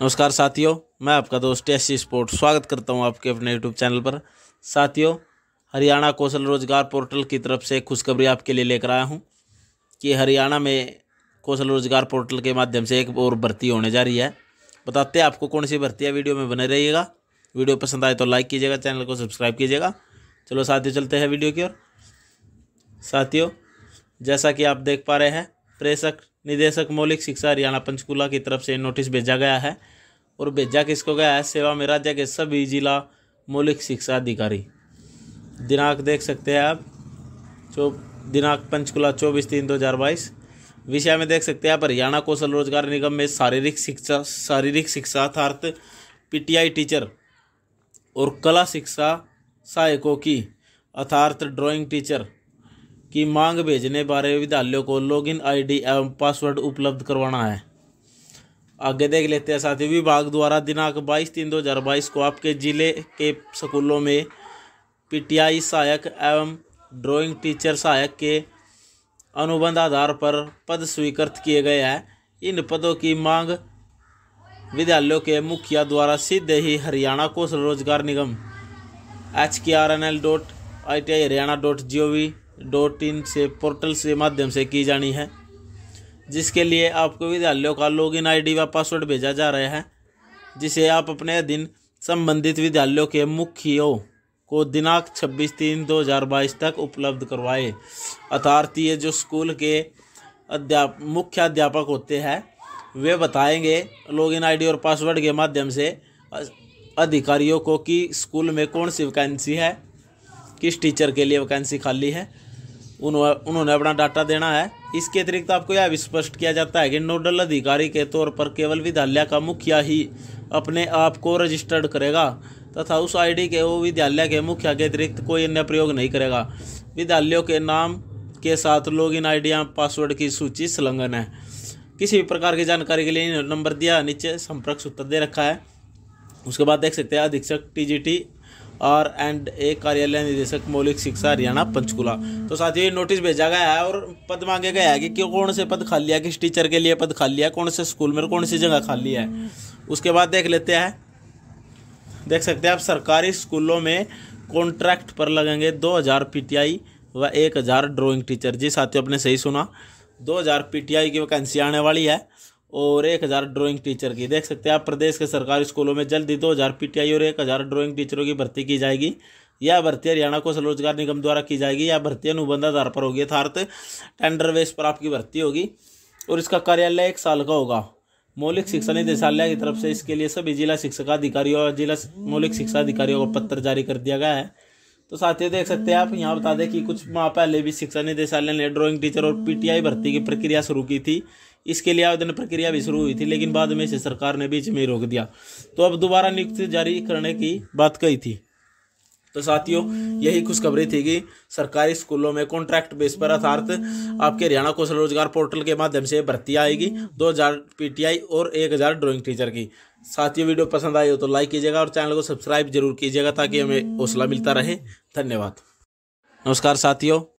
नमस्कार साथियों मैं आपका दोस्त एस स्पोर्ट स्वागत करता हूं आपके अपने यूट्यूब चैनल पर साथियों हरियाणा कौशल रोजगार पोर्टल की तरफ से खुशखबरी आपके लिए लेकर आया हूं कि हरियाणा में कौशल रोजगार पोर्टल के माध्यम से एक और भर्ती होने जा रही है बताते हैं आपको कौन सी भर्ती है वीडियो में बने रहिएगा वीडियो पसंद आए तो लाइक कीजिएगा चैनल को सब्सक्राइब कीजिएगा चलो साथियों चलते हैं वीडियो की ओर साथियों जैसा कि आप देख पा रहे हैं प्रेषक निदेशक मौलिक शिक्षा हरियाणा पंचकूला की तरफ से नोटिस भेजा गया है और भेजा किसको गया है सेवा में राज्य के सभी जिला मौलिक शिक्षा अधिकारी दिनांक देख सकते हैं आप चौ दिनांक पंचकूला चौबीस तीन दो हज़ार बाईस विषय में देख सकते हैं आप हरियाणा कौशल रोजगार निगम में शारीरिक शिक्षा शारीरिक शिक्षार्थार्थ पीटीआई टीचर और कला शिक्षा सहायकों की अर्थार्थ ड्राइंग टीचर की मांग भेजने बारे विद्यालयों को लॉगिन आईडी एवं पासवर्ड उपलब्ध करवाना है आगे देख लेते हैं साथी विभाग द्वारा दिनांक 22 तीन 2022 को आपके ज़िले के स्कूलों में पीटीआई सहायक एवं ड्राइंग टीचर सहायक के अनुबंध आधार पर पद स्वीकृत किए गए हैं इन पदों की मांग विद्यालयों के मुखिया द्वारा सीधे ही Haryana Kaushal Rozgar Nigam H K R N L dot I T I Haryana dot G O V dot in से पोर्टल से माध्यम से की जानी है जिसके लिए आपको विद्यालयों का लॉगिन आईडी व पासवर्ड भेजा जा रहा है जिसे आप अपने अधीन संबंधित विद्यालयों के मुखियों को दिनांक 26 तीन 2022 तक उपलब्ध करवाए अर्थात ये जो स्कूल के अध्याप मुख्य अध्यापक होते हैं वे बताएंगे लॉगिन आईडी और पासवर्ड के माध्यम से अधिकारियों को कि स्कूल में कौन सी वैकेंसी है किस टीचर के लिए वैकेंसी खाली है उन्होंने अपना डाटा देना है इसके अतिरिक्त आपको यह भी स्पष्ट किया जाता है कि नोडल अधिकारी के तौर पर केवल विद्यालय का मुखिया ही अपने आप को रजिस्टर्ड करेगा तथा उस आईडी के वो विद्यालय के मुखिया के अतिरिक्त कोई अन्य प्रयोग नहीं करेगा विद्यालयों के नाम के साथ लॉग इन आई पासवर्ड की सूची संलग्न है किसी भी प्रकार की जानकारी के लिए नंबर दिया नीचे संपर्क सूत्र दे रखा है उसके बाद देख सकते हैं अधीक्षक टीजीटी और एंड ए कार्यालय निदेशक मौलिक शिक्षा हरियाणा पंचकुला तो साथियों ही नोटिस भेजा गया है और पद मांगे गया है कि क्यों कौन से पद खाली है किस टीचर के लिए पद खाली है कौन से स्कूल में कौन सी जगह खाली है उसके बाद देख लेते हैं देख सकते हैं आप सरकारी स्कूलों में कॉन्ट्रैक्ट पर लगेंगे दो हज़ार पीटीआई व एक हज़ार ड्रॉइंग टीचर जी साथियों आपने सही सुना दो हज़ार पीटीआई की वैकेंसी आने वाली है और एक हज़ार ड्रॉइंग टीचर की देख सकते हैं आप प्रदेश के सरकारी स्कूलों में जल्द ही दो हज़ार पीटीआई और एक हज़ार ड्रॉइंग टीचरों की भर्ती की जाएगी यह भर्ती हरियाणा कौशल रोजगार निगम द्वारा की जाएगी यह भर्ती अनुबंध आधार पर होगी यथार्थ टेंडर वेस पर आपकी भर्ती होगी और इसका कार्यालय एक साल का होगा मौलिक शिक्षा निदेशालय की तरफ से इसके लिए सभी जिला शिक्षा अधिकारियों और जिला मौलिक शिक्षा अधिकारियों को पत्र जारी कर दिया गया है तो साथियों देख सकते हैं आप यहाँ बता दें कि कुछ माह पहले भी शिक्षा निदेशालय ने ड्राइंग टीचर और पीटीआई भर्ती की प्रक्रिया शुरू की थी इसके लिए आवेदन प्रक्रिया भी शुरू हुई थी लेकिन बाद में इसे सरकार ने बीच में रोक दिया तो अब दोबारा नियुक्ति जारी करने की बात कही थी तो साथियों यही खुशखबरी थी कि सरकारी स्कूलों में कॉन्ट्रैक्ट बेस पर अर्थात आपके हरियाणा कौशल रोजगार पोर्टल के माध्यम से भर्ती आएगी दो हज़ार पी और एक हज़ार ड्राइंग टीचर की साथियों वीडियो पसंद आई हो तो लाइक कीजिएगा और चैनल को सब्सक्राइब जरूर कीजिएगा ताकि हमें हौसला मिलता रहे धन्यवाद नमस्कार साथियों